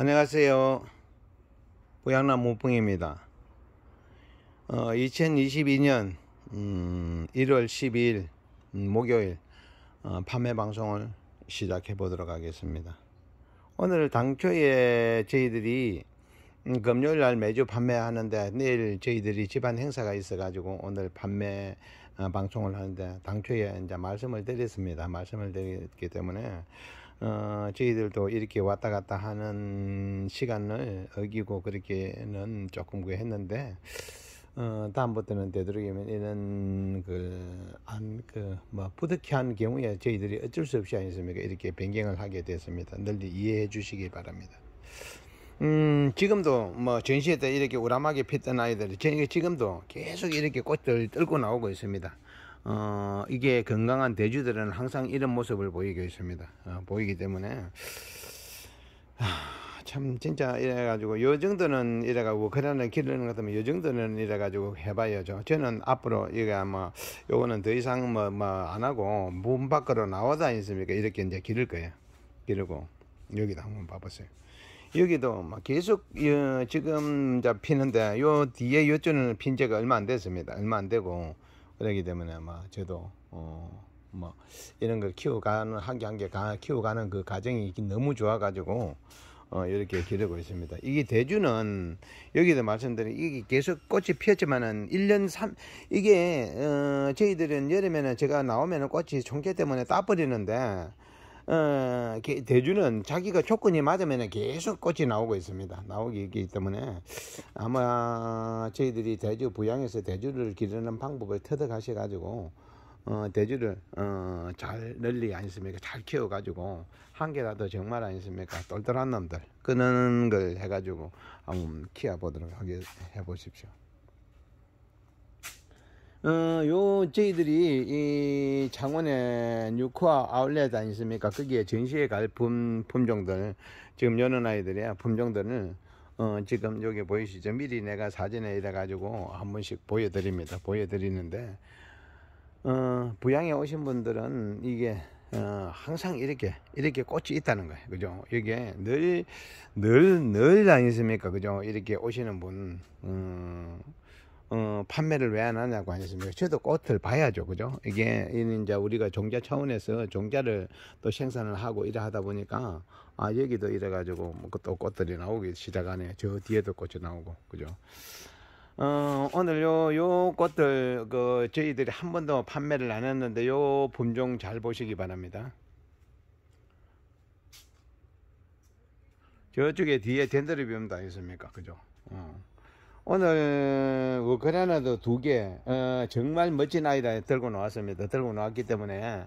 안녕하세요. 보양남 무풍입니다. 어, 2022년 음, 1월 12일 음, 목요일 어, 판매 방송을 시작해 보도록 하겠습니다. 오늘 당초에 저희들이 음, 금요일 날 매주 판매하는데 내일 저희들이 집안 행사가 있어 가지고 오늘 판매 어, 방송을 하는데 당초에 이제 말씀을 드렸습니다. 말씀을 드렸기 때문에 어, 저희들도 이렇게 왔다 갔다 하는 시간을 어기고 그렇게는 조금 그 했는데 어, 다음부터는 되도록이면 이런 그안그뭐 부득이한 경우에 저희들이 어쩔 수 없이 아니겠습니까 이렇게 변경을 하게 됐습니다. 널리 이해해 주시기 바랍니다. 음, 지금도 뭐 전시회 때 이렇게 우람하게 폈던 아이들이 지금도 계속 이렇게 꽃들 떨고 나오고 있습니다. 어, 이게 건강한 대주들은 항상 이런 모습을 보이게 있습니다. 어, 보이기 때문에. 하, 참, 진짜 이래가지고, 요 정도는 이래가지고, 그러는 길르는것 같으면 요 정도는 이래가지고 해봐야죠. 저는 앞으로, 이게 아마, 요거는 더 이상 뭐, 뭐, 안 하고, 문 밖으로 나오다 않습니까? 이렇게 이제 기를 거예요. 기르고, 여기도 한번 봐보세요. 여기도 막 계속 어, 지금 이제 피는데 요 뒤에 요쪽은 핀 지가 얼마 안 됐습니다. 얼마 안 되고 그러기 때문에 아마 저도 어뭐 이런 걸 키워가는 한 개 한 개 키워가는 그 과정이 너무 좋아가지고 어 이렇게 기르고 있습니다. 이게 대주는 여기도 말씀드린 이게 계속 꽃이 피었지만은 1년 3 이게 어 저희들은 여름에는 제가 나오면은 꽃이 총기 때문에 따버리는데 어, 대주는 자기가 조건이 맞으면 계속 꽃이 나오고 있습니다. 나오기 때문에 아마 저희들이 대주 부양해서 대주를 기르는 방법을 터득하셔 가지고 어, 대주를 어, 잘 널리 아니습니까? 잘 키워가지고 한 개라도 정말 아니습니까? 똘똘한 놈들 끄는 걸 해가지고 한번 키워보도록 하게 해보십시오. 어, 요, 저희들이, 이, 창원에 뉴코아 아울렛 아니십니까? 거기에 전시에 갈 품, 품종들, 지금 여는 아이들이야, 품종들을, 어, 지금 여기 보이시죠? 미리 내가 사진에 이래가지고 한 번씩 보여드립니다. 보여드리는데, 어, 부양에 오신 분들은 이게, 어, 항상 이렇게, 이렇게 꽃이 있다는 거예요. 그죠? 이게 늘, 늘, 늘 아니십니까? 그죠? 이렇게 오시는 분, 음, 어, 판매를 왜 안 하냐고 하셨습니다. 저도 꽃을 봐야죠. 그죠? 이게, 이제 우리가 종자 차원에서 종자를 또 생산을 하고 이래 하다 보니까, 아, 여기도 이래가지고 뭐 또 꽃들이 나오기 시작하네요. 저 뒤에도 꽃이 나오고. 그죠? 어, 오늘 요, 요 꽃들, 그, 저희들이 한 번도 판매를 안 했는데, 요 품종 잘 보시기 바랍니다. 저쪽에 뒤에 덴드리비움도 있습니까 그죠? 어. 오늘 우크라이나도 어, 두개 어, 정말 멋진 아이다 들고 나왔습니다. 들고 나왔기 때문에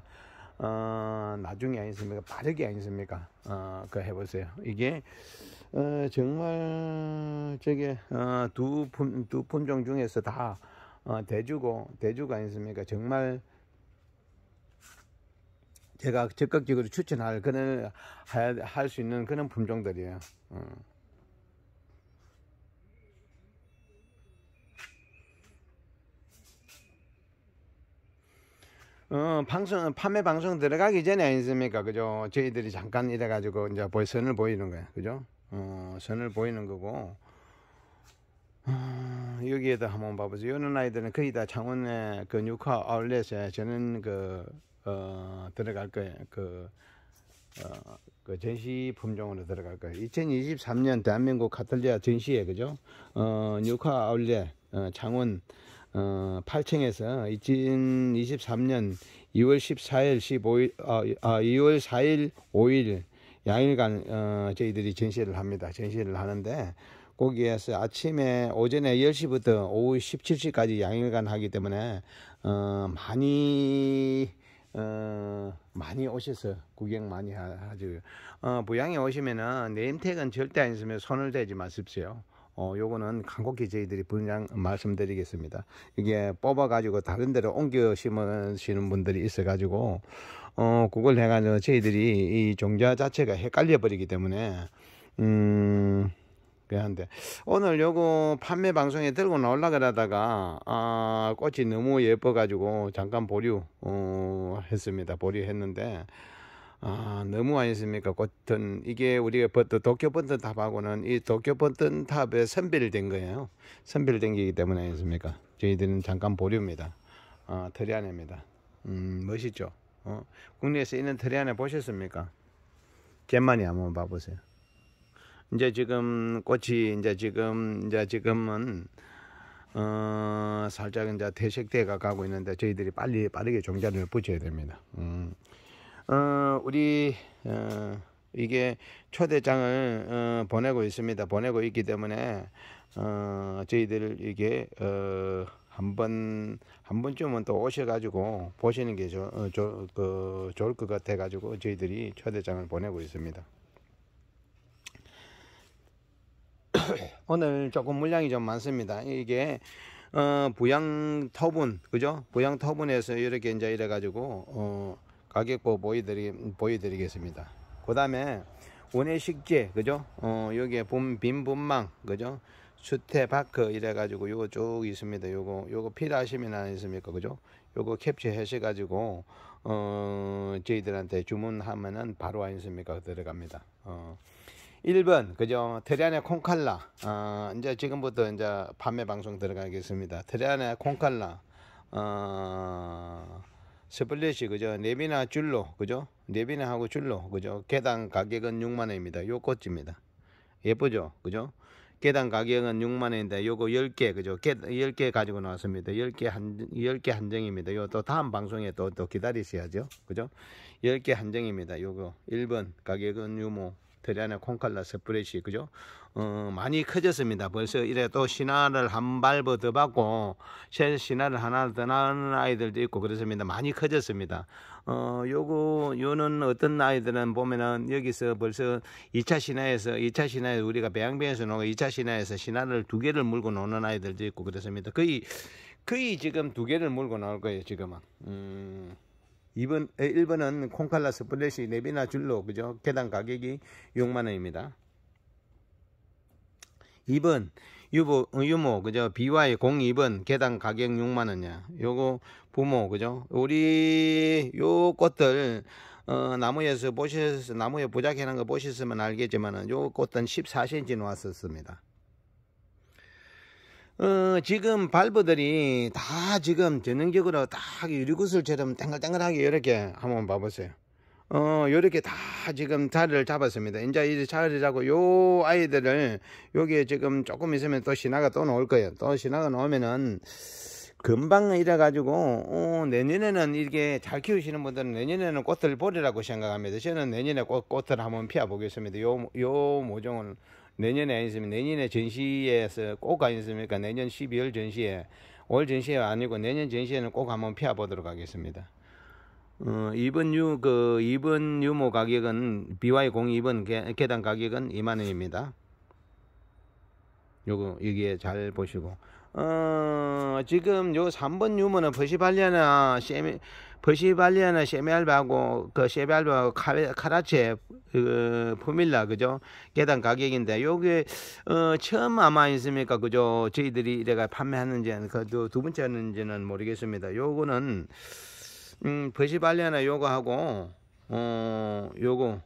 어, 나중에 아니습니까? 빠르게 아니습니까? 어, 그 해보세요. 이게 어, 정말 저게 어, 두, 품, 두 품종 중에서 다 어, 대주고 대주가 아니습니까? 정말 제가 적극적으로 추천할 그런 할 수 있는 그런 품종들이에요. 어. 어, 방송 판매 방송 들어가기 전에 아니습니까? 그죠? 저희들이 잠깐 이래 가지고 이제 선을 보이는 거야. 그죠? 어, 선을 보이는 거고. 어, 여기에다 한번 봐보세요. 이런 아이들은 거의 다 창원의 그 뉴카 아울렛에 저는 그, 어, 들어갈 거예요. 그, 어, 그 전시 품종으로 들어갈 거예요. 2023년 대한민국 카톨리아 전시회, 그죠? 어, 뉴카 아울렛, 어, 창원, 어, 8층에서 이진 23년 2월 14일 15일 어, 아, 아 2월 4일 5일 양일간 어, 저희들이 전시를 합니다. 전시를 하는데 거기에서 아침에 오전에 10시부터 오후 17시까지 양일간 하기 때문에 어, 많이 어, 많이 오셔서 구경 많이 하죠. 어, 부양에 오시면은 네임택은 절대 안있으면 손을 대지 마십시오. 어, 요거는 한곡기 저희들이 분양 말씀드리겠습니다. 이게 뽑아가지고 다른 데로 옮겨 심으시는 분들이 있어가지고, 어, 그걸 해가지고 저희들이 이 종자 자체가 헷갈려버리기 때문에, 음, 그런데 오늘 요거 판매 방송에 들고 나올라가다가 아 꽃이 너무 예뻐가지고 잠깐 보류 어, 했습니다 보류했는데 아, 너무 아니습니까? 버튼. 이게 우리가 버튼, 도쿄 버튼 탑하고는 이 도쿄 버튼 탑에 선별된 거예요. 선별된 거기 때문에 아니습니까? 저희들은 잠깐 보류입니다. 아, 어, 트리안입니다. 음, 멋있죠? 어, 국내에서 있는 트리안에 보셨습니까? 잼만이 한번 봐보세요. 이제 지금 꽃이 이제 지금 이제 지금은 어 살짝 이제 퇴색대가 가고 있는데 저희들이 빨리 빠르게 종자를 붙여야 됩니다. 음. 어, 우리 어, 이게 초대장을 어, 보내고 있습니다. 보내고 있기 때문에 어, 저희들 이게 어, 한번 한 번쯤은 또 오셔가지고 보시는 게 조, 어, 조, 그, 좋을 것 같아가지고 저희들이 초대장을 보내고 있습니다. 오늘 조금 물량이 좀 많습니다. 이게 어, 부양 터분 그죠? 부양 터분에서 이렇게 이제 이래가지고 어. 가격표 보여드리, 보여드리겠습니다. 그 다음에 운예식재 그죠? 어, 여기에 봄, 빈분망 그죠? 주택파크 이래가지고 요거 쭉 있습니다. 요거 요거 필요하시면 안 있습니까? 그죠? 요거 캡처해서 가지고 어 저희들한테 주문하면은 바로 안 있습니까? 들어갑니다. 어. 1번 그죠? 트리안의 콩칼라 어, 이제 지금부터 이제 밤에 방송 들어가겠습니다. 트리안의 콩칼라 어, 스플릿이 그죠 네비나 줄로 그죠 네비나 하고 줄로 그죠 개당 가격은 6만원입니다 요 꽃입니다 예쁘죠 그죠 개당 가격은 6만원인데 요거 10개 그죠 개, 10개 가지고 나왔습니다 10개 한 10개 한정입니다 요또 다음 방송에 또, 또 기다리셔야죠 그죠 10개 한정입니다 요거 1번 가격은 유모 드리아나 콩칼라스 프레시 그죠? 어, 많이 커졌습니다. 벌써 이래도 신화를 한 발버 더 받고 새 신화를 하나 더 낳은 아이들도 있고 그렇습니다. 많이 커졌습니다. 어, 요거 요는 어떤 아이들은 보면은 여기서 벌써 2차 신화에서 2차 신화에 우리가 배양배에서 놓고 2차 신화에서 신화를 두 개를 물고 노는 아이들도 있고 그렇습니다. 거의 거의 지금 두 개를 물고 나올 거예요, 지금은. 음. 2번, 1번은 콩칼라 스플래시 네비나 줄로 그죠? 계단 가격이 6만원입니다. 2번 유보, 유모 그죠? BY 02번 계단 가격 6만원이야. 요거 부모 그죠? 우리 요 꽃들 어, 나무에서 보셨 나무에 부작해는거 보셨으면 알겠지만은 요 꽃은 14cm 나왔었습니다. 어, 지금 발버들이다 지금 전형적으로 딱 유리구슬처럼 땡글땡글하게 이렇게 한번 봐보세요. 어, 이렇게다 지금 자리를 잡았습니다. 이제 이제 자리를 잡고 요 아이들을 여기에 지금 조금 있으면 또 신화가 또 나올 거예요. 또 신화가 나오면은 금방 이래가지고, 어, 내년에는 이렇게 잘 키우시는 분들은 내년에는 꽃을 보리라고 생각합니다. 저는 내년에 꽃, 꽃을 한번 피워보겠습니다. 요, 요 모종을. 내년에 안있으면 내년에 전시에서 꼭가있습니까 내년 12월 전시에 올 전시회 아니고 내년 전시회는 꼭 한번 피해 보도록 하겠습니다. 어, 이번 유, 그, 이번 유모 가격은, BY02번 계단 가격은 2만원입니다. 요거, 여기에 잘 보시고. 어, 지금 요 3번 유모는 98년에, 버시발리아나 셰메알바하고 그 셰메알바하고 카라체 그 포밀라 그죠 계단 가격인데 요게 어 처음 아마 있습니까 그죠 저희들이 이래가 판매하는지 그두 번째 는지는 모르겠습니다 요거는 음 버시발리아나 요거하고 어 요거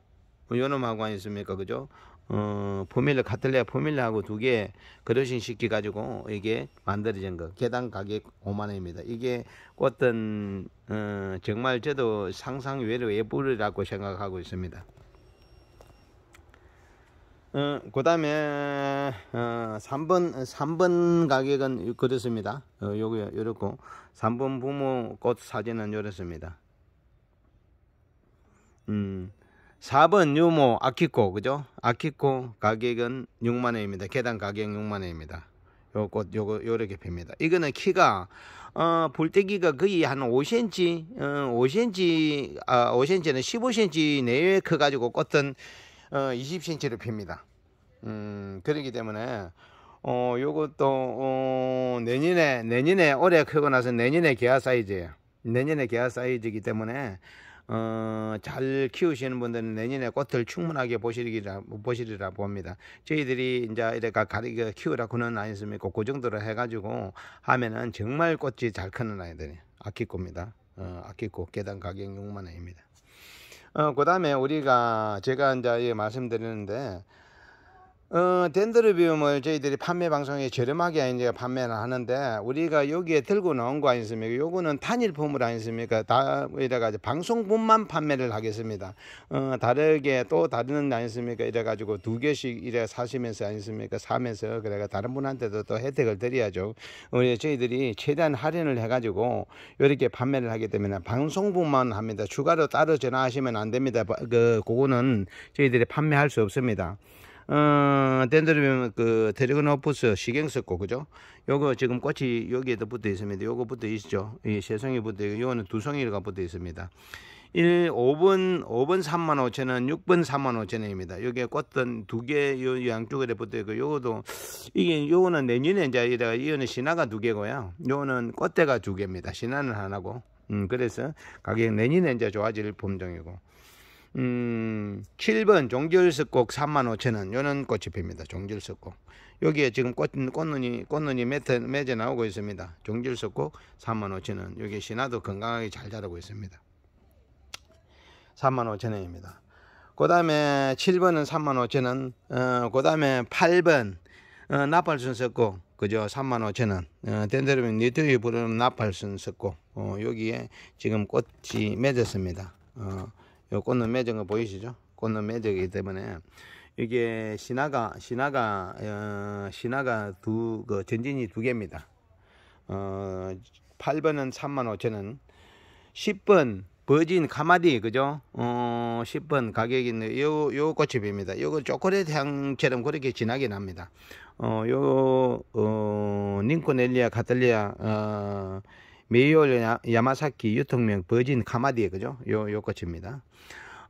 요놈하고 있습니까 그죠 어, 포밀러 카틀레 포밀러하고 두 개 그릇신 시키 가지고 이게 만들어진 거 개당 가격 5만 원입니다. 이게 어떤 어, 정말 저도 상상 외로 예쁘리라고 생각하고 있습니다. 어, 그 다음에 어, 3번 3번 가격은 그렇습니다. 어, 요거 요렇고 3번 부모 꽃 사진은 요렇습니다. 음. 4번 유모 아키코 그죠? 아키코 가격은 6만 원입니다. 계단 가격 6만 원입니다. 요것 요거 요렇게 핍니다. 이거는 키가 어 볼때기가 거의 한 5cm, 어 5cm, 아 5cm는 15cm 내외 에커 가지고 꽃은 어 20cm로 핍니다. 음 그러기 때문에 어 요것도 어 내년에 내년에 올해 크고 나서 내년에 개화 사이즈예요. 내년에 개화 사이즈이기 때문에 어, 잘 키우시는 분들은 내년에 꽃을 충분하게 보시리라, 보시리라 봅니다. 저희들이 이제 이래가 가리가 그 키우라고는 아니습니까? 그 정도로 해가지고 하면은 정말 꽃이 잘 크는 아이들이 아키코입니다. 어, 아키코 계단 가격 6만 원입니다. 어, 그 다음에 우리가 제가 이제 예, 말씀드리는데 어, 덴드로비움을 저희들이 판매 방송에 저렴하게 이제 판매를 하는데 우리가 여기에 들고 나온 거 아니습니까? 요거는 단일품을 아니습니까? 다 이래가지고 방송분만 판매를 하겠습니다. 어, 다르게 또 다른 아니습니까? 이래가지고 두 개씩 이래 사시면서 아니습니까? 사면서 그래가 다른 분한테도 또 혜택을 드려야죠. 우리 저희들이 최대한 할인을 해가지고 이렇게 판매를 하게 되면 에 방송분만 합니다. 추가로 따로 전화하시면 안 됩니다. 그 그거는 저희들이 판매할 수 없습니다. 어, 덴드로비움 그테리그노프스 시경 썼고 그죠? 요거 지금 꽃이 여기에도 붙어 있습니다. 요거 붙어 있죠. 이 세송이 붙어 있고 요거는 두 송이가 붙어 있습니다. 1, 5번, 5번 3만 5천 원, 6번 3만 5천 원입니다. 여기에 꽃은 두 개, 요, 양쪽에 붙어 있고, 요거도, 이게, 요거는 내년에 이제, 이래가, 이거는 신화가 두 개고요. 요거는 꽃대가 두 개입니다. 신화는 하나고. 음, 그래서 가격 내년에 이제 좋아질 품종이고. 음, 7번 종결석곡 35,000원. 요는 꽃이 핍니다. 종결석곡. 여기에 지금 꽃, 꽃눈이, 꽃눈이 매트, 매제 나오고 있습니다. 종결석곡 35,000원. 여기 신화도 건강하게 잘 자라고 있습니다. 35,000원입니다. 그 다음에 7번은 35,000원. 어, 그 다음에 8번, 어, 나팔순 석곡. 그죠? 35,000원. 어, 덴드르면 니트이 부르는 나팔순 석곡. 어, 여기에 지금 꽃이 맺었습니다. 어, 요꽃는 매정거 보이시죠? 꽃는 매정이기 때문에 이게 신화가 신화가 어, 신화가 두 그 전진이 두 개입니다. 어 8번은 35,000원 10번 버진 가마디 그죠? 어 10번 가격이 있는 요, 요꽃집입니다 요거 초콜릿 향처럼 그렇게 진하게 납니다. 어요 어, 닌코넬리아 카탈리아 어, 어 메이올 야마사키 유통명 버진 카마디에 그죠? 요, 요 꽃입니다.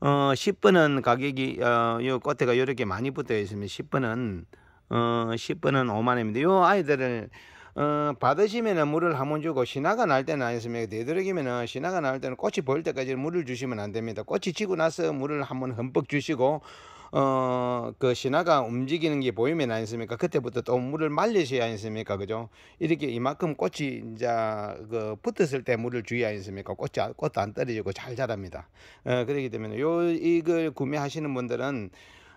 어, 10번은 가격이, 어, 요 꽃대가 요렇게 많이 붙어 있으면 10번은, 어, 10번은 5만원입니다. 요 아이들을, 어, 받으시면은 물을 한 번 주고, 신화가 날 때는 아니었으면, 되도록이면은, 신화가 날 때는 꽃이 보일 때까지 물을 주시면 안 됩니다. 꽃이 지고 나서 물을 한 번 흠뻑 주시고, 어, 그 신화가 움직이는 게 보이면 아니습니까? 그때부터 또 물을 말리셔야 아니습니까? 그죠? 이렇게 이만큼 꽃이 이제 그 붙었을 때 물을 주의 아니습니까? 꽃이, 꽃도 안 떨어지고 잘 자랍니다. 어, 그렇기 때문에 요, 이걸 구매하시는 분들은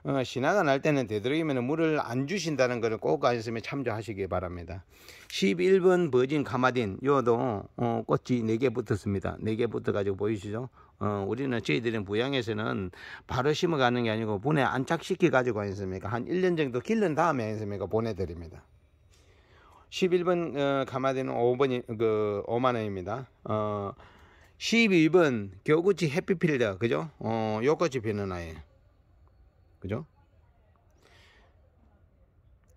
어, 신화가 날 때는 되도록이면 물을 안 주신다는 것을 꼭 관심에 참조하시기 바랍니다. 11번 버진 가마딘 요도 어, 꽃이 4개 붙었습니다. 4개 붙어가지고 보이시죠? 어, 우리는 저희들은 부양에서는 바로 심어가는 게 아니고 분에 안착시켜가지고 아니습니까? 한 1년 정도 길른 다음에 아니습니까? 보내드립니다. 11번 어, 가마딘는 5번이 그 5만 원입니다. 어 12번 겨구치 해피필드 그죠? 어 요꽃이 피는 아이. 그죠?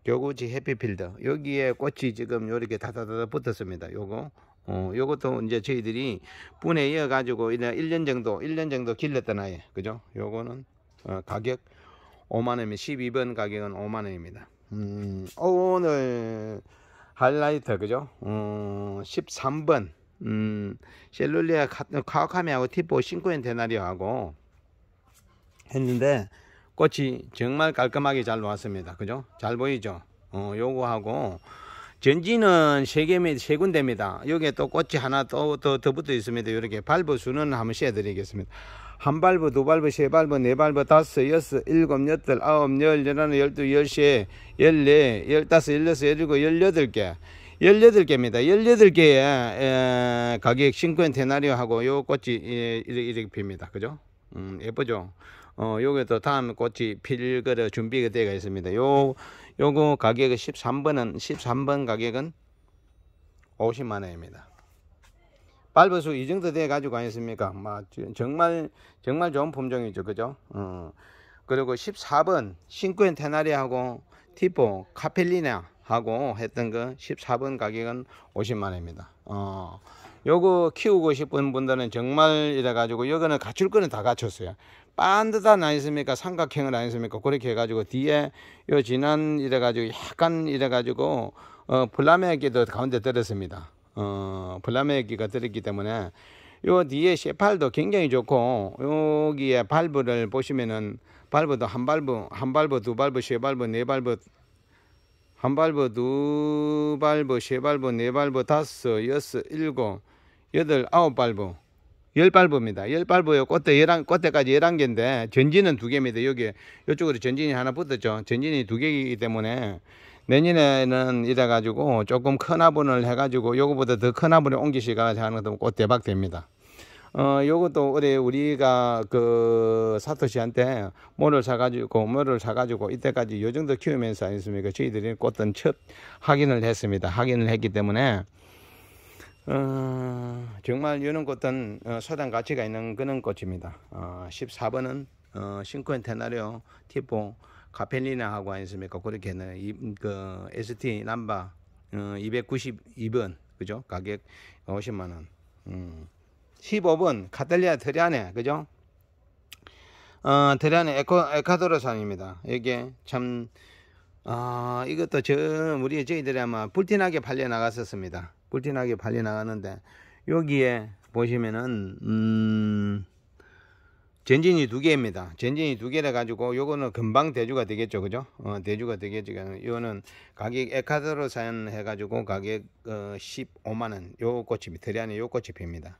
교구지 해피필드 여기에 꽃이 지금 요렇게 다다다다 붙었습니다 요거 어, 요것도 이제 저희들이 분에 이어 가지고 1년 정도 1년 정도 길렀던 아이 그죠 요거는 어, 가격 5만원이면 12번 가격은 5만원입니다 음, 어, 오늘 하이라이터 그죠 어, 13번 음, 셀룰리아 카카카미하고 티포 신코엔테나리오하고 했는데 꽃이 정말 깔끔하게 잘 나왔습니다. 그죠? 잘 보이죠? 어, 요거하고 전지는 세 개, 세 군데입니다. 여기에 또 꽃이 하나 또, 더, 더 붙어 있습니다. 이렇게 발부 수는 한번 씌워 드리겠습니다. 한 발부, 두 발부, 세 발부, 네 발부, 다섯, 여섯, 일곱, 여덟, 아홉, 열, 열하나, 열두, 열세, 열네, 열다섯, 열여섯, 열일곱, 열여덟 개. 열여덟 개입니다. 열여덟 개의 가격 신크엔 테나리오하고 요 꽃이 이렇게, 이렇게 핍니다. 그죠? 음, 예쁘죠? 어, 요게도 다음 꽃이 필 거려 준비가 되어 있습니다. 요, 요거 가격이 13번은, 13번 가격은 50만 원입니다. 빨버수이 정도 돼 가지고 아니습니까? 정말 정말 좋은 품종이죠, 그죠? 어. 그리고 14번 싱크엔 테나리하고 티포 카펠리나하고 했던 거 14번 가격은 50만 원입니다. 어. 요거 키우고 싶은 분들은 정말 이래 가지고 요거는 갖출 거는 다 갖췄어요. 반듯한 아니십니까? 삼각형을 아니십니까? 그렇게 해가지고 뒤에 요 지난 이래가지고 약간 이래가지고 어, 플라메기도 가운데 들었습니다. 어, 플라메기가 들었기 때문에 요 뒤에 셰팔도 굉장히 좋고 여기에 발브를 보시면은 발브도 한 발브, 한 발브, 두 발브, 세 발브, 네 발브 한 발브, 두 발브, 세 발브, 네 발브, 다섯, 여섯, 일곱, 여덟, 아홉 발브 열발부입니다. 열발부요. 꽃대 열한 꽃대까지 열한 개인데 전진은 두 개입니다. 여기 이쪽으로 전진이 하나 붙었죠. 전진이 두 개이기 때문에 내년에는 이래 가지고 조금 큰 화분을 해 가지고 요거보다 더 큰 화분에 옮기시가 하는 것도 꽃 대박 됩니다. 어, 요것도 우리 우리가 그 사토시한테 모를 사가지고, 모를 사가지고, 이때까지 요 정도 키우면서 아니습니까? 저희들이 꽃은 첫 확인을 했습니다. 확인을 했기 때문에, 어, 정말 여는 꽃은 소단 가치가 있는 그런 꽃입니다. 어, 14번은 어, 싱크엔테나리오 티포 카펠리나 하고 있습니까 그렇게 했네그 ST 남바 어, 292번 그죠? 가격 50만 원. 음. 15번 카탈리아 드리아네 그죠? 어, 드리아네 에코, 에콰도르산입니다. 이게 참 어, 이것도 저 우리 저희들이 아마 불티나게 팔려 나갔었습니다. 꿀진하게 발려 나가는데 여기에 보시면은 음 전진이 두 개입니다. 전진이 두개를 가지고 요거는 금방 대주가 되겠죠. 그죠? 어, 대주가 되겠지이거는 그러니까 가격 에카드로 사연해 가지고 가격 어, 15만 원. 요 꽃이 드리안에 요 꽃이 핍니다.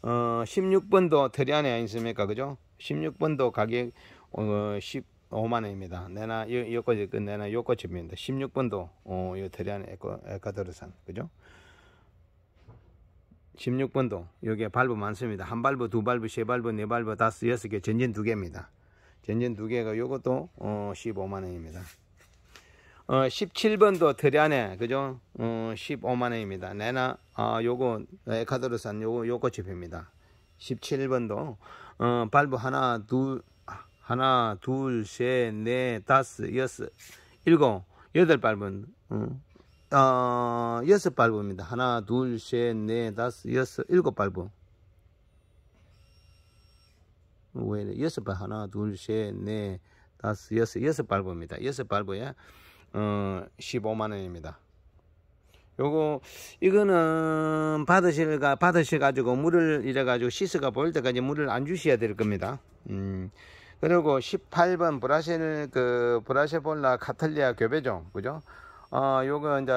어, 16번도 드리안에 있습니까 그죠? 16번도 가격 어, 15만 원입니다. 내나 요, 요 꽃이 내나 요 꽃입니다. 16번도 어, 요 드리안에 에카드로 산. 그죠? 16번도 여기에 발부 많습니다. 한 발부, 두 발부, 세 발부, 네 발부, 다섯, 여섯 개, 전진 두 개입니다. 전진 두 개가 이것도 어, 15만 원입니다. 어, 17번도 트리안에 그죠? 어, 15만 원입니다. 내나 아, 요거 에카드로 산 요거 요거 집입니다. 17번도 어, 발부 하나, 둘 하나, 둘, 셋, 넷, 다섯, 여섯, 일곱, 여덟 발부 어, 어, 여섯 발부입니다. 하나, 둘, 셋, 넷, 다섯, 여섯, 일곱 발부. 왜 여섯 발 하나, 둘, 셋, 넷, 다섯, 여섯, 여섯 발부입니다. 여섯 발부에 어, 15만 원입니다. 요거 이거는 받으실 받으셔 가지고 물을 이래 가지고 시스가 보일 때까지 물을 안 주셔야 될 겁니다. 음. 그리고 18번 브라실 그브라셀볼라 카탈리아 교배종 그죠? 어, 요거 이제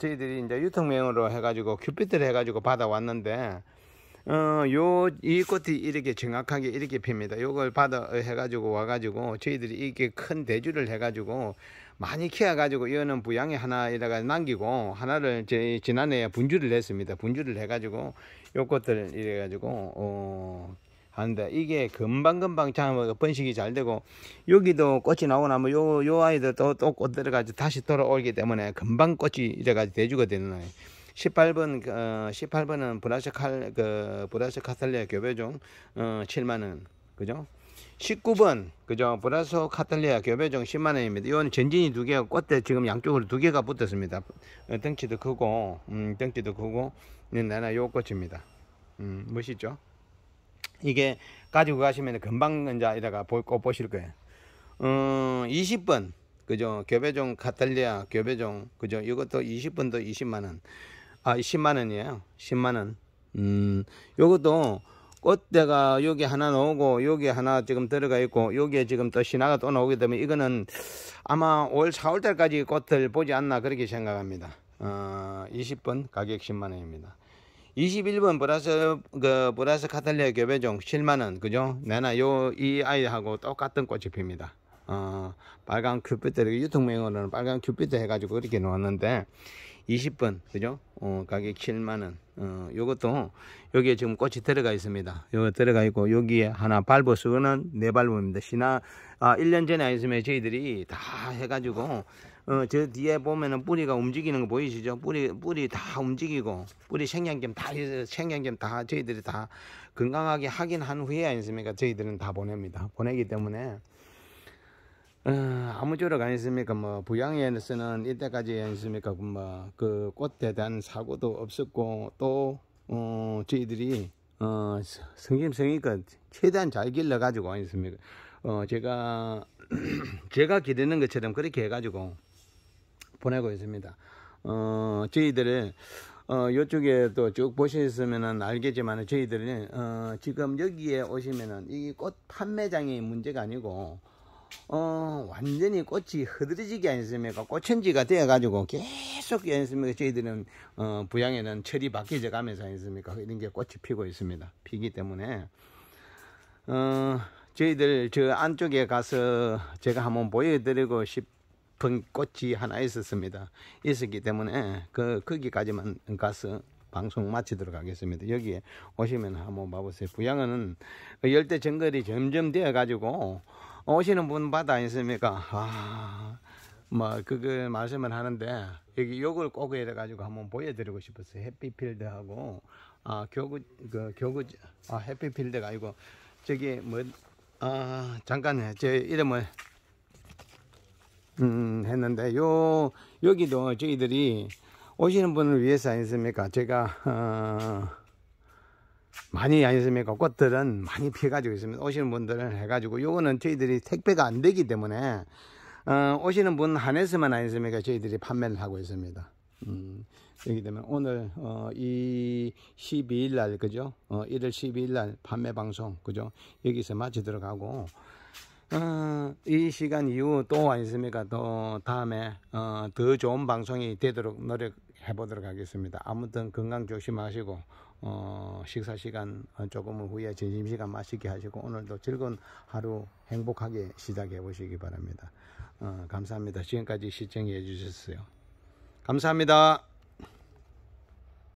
저희들이 이제 유통명으로 해가지고 큐피트를 해가지고 받아왔는데 어, 요, 이 꽃이 이렇게 정확하게 이렇게 핍니다. 요걸 받아 해가지고 와가지고 저희들이 이렇게 큰 대주를 해가지고 많이 키워가지고 이거는 부양에 하나 이래가 남기고 하나를 제, 지난해 에 분주를 했습니다. 분주를 해가지고 요 꽃들 이래가지고 어, 하는데 이게 금방금방 참 번식이 잘 되고 여기도 꽃이 나오고 나면 요, 요 아이들 또, 또꽃 들어가지고 다시 돌아오기 때문에 금방 꽃이 이래가지고 대주가 되는 아이. 18번 어, 18번은 브라시 칼그 브라시 카탈리아 교배종 어, 7만 원. 그죠? 19번 그죠 브라소 카탈리아 교배종 10만원입니다 이건 전진이 두 개가 꽃대 지금 양쪽으로 두 개가 붙었습니다 어, 덩치도 크고 음, 덩치도 크고 네, 나나 요 꽃입니다 음, 멋있죠 이게 가지고 가시면 금방 이제 이다가 볼꼭 보실 거예요. 음, 20번 그죠? 교배종 카탈리아 교배종 그죠? 이것도 20번도 20만 원. 아, 10만 원이에요. 10만 원. 음, 요것도 꽃대가 여기 하나 나오고 여기 하나 지금 들어가 있고 여기에 지금 또 신화가 또나오게 되면 이거는 아마 올 4월 달까지 꽃을 보지 않나 그렇게 생각합니다. 어, 20번 가격 10만 원입니다. 21번 보라스 그 보라스 카탈리아 교배종 7만원 그죠? 내나 요이 아이하고 똑같은 꽃이 핍니다. 어, 빨간 큐피트 유통명으로는 빨간 큐피트 해가지고 이렇게 놓았는데 20번 그죠? 어, 가격 7만원 어, 요것도 여기에 지금 꽃이 들어가 있습니다 요거 들어가 있고 여기에 하나 발버수는 네발보입니다 신화 아, 1년 전에 했으면 저희들이 다 해가지고 어, 저 뒤에 보면은 뿌리가 움직이는 거 보이시죠? 뿌리, 뿌리 다 움직이고, 뿌리 생양겸 다, 생양겸 다 저희들이 다 건강하게 하긴 한 후에 아니습니까? 저희들은 다 보냅니다. 보내기 때문에. 어, 아무쪼록 아니습니까? 뭐, 부양에서는 이때까지 아니습니까? 뭐, 그 꽃에 대한 사고도 없었고, 또, 어, 저희들이, 어, 성심성의껏 최대한 잘 길러가지고 아니습니까? 어, 제가, 제가 기대는 것처럼 그렇게 해가지고, 보내고 있습니다. 어, 저희들의 어, 요쪽에 또 쭉 보셨으면 알겠지만 저희들이 어, 지금 여기에 오시면은 이 꽃 판매장이 문제가 아니고 어, 완전히 꽃이 흐드러지게 아 않습니까? 꽃천지가 되어가지고 계속 않습니까? 저희들은 어, 부양에는 철이 바뀌어 가면서 아 않습니까? 이런 게 꽃이 피고 있습니다. 피기 때문에 어, 저희들 저 안쪽에 가서 제가 한번 보여드리고 싶 깊은 꽃이 하나 있었습니다. 있었기 때문에 그 거기까지만 가서 방송 마치도록 하겠습니다. 여기에 오시면 한번 봐보세요. 부양은 열대 정글이 점점 되어가지고 오시는 분 받아 있습니까? 아, 뭐 그걸 말씀을 하는데 여기 요걸 꼭 해가지고 한번 보여드리고 싶어서 해피필드하고 아 교구 그 교구 아 해피필드가 아니고 저기 뭐아 잠깐 제 이름을 음, 했는데 요 여기도 저희들이 오시는 분을 위해서 아니습니까 제가 어, 많이 아니습니까 꽃들은 많이 피해가지고 있습니다 오시는 분들은 해가지고 요거는 저희들이 택배가 안 되기 때문에 어, 오시는 분 한해서만 아니습니까 저희들이 판매를 하고 있습니다 음, 여기 되면 오늘 어, 이 12일 날 그죠? 어, 1월 12일 날 판매 방송 그죠? 여기서 마치도록 하고 어, 이 시간 이후 또 안있습니까? 또 다음에 어, 더 좋은 방송이 되도록 노력해 보도록 하겠습니다. 아무튼 건강 조심하시고 어, 식사 시간 조금 후에 점심 시간 마시게 하시고 오늘도 즐거운 하루 행복하게 시작해 보시기 바랍니다. 어, 감사합니다. 지금까지 시청해 주셨어요. 감사합니다.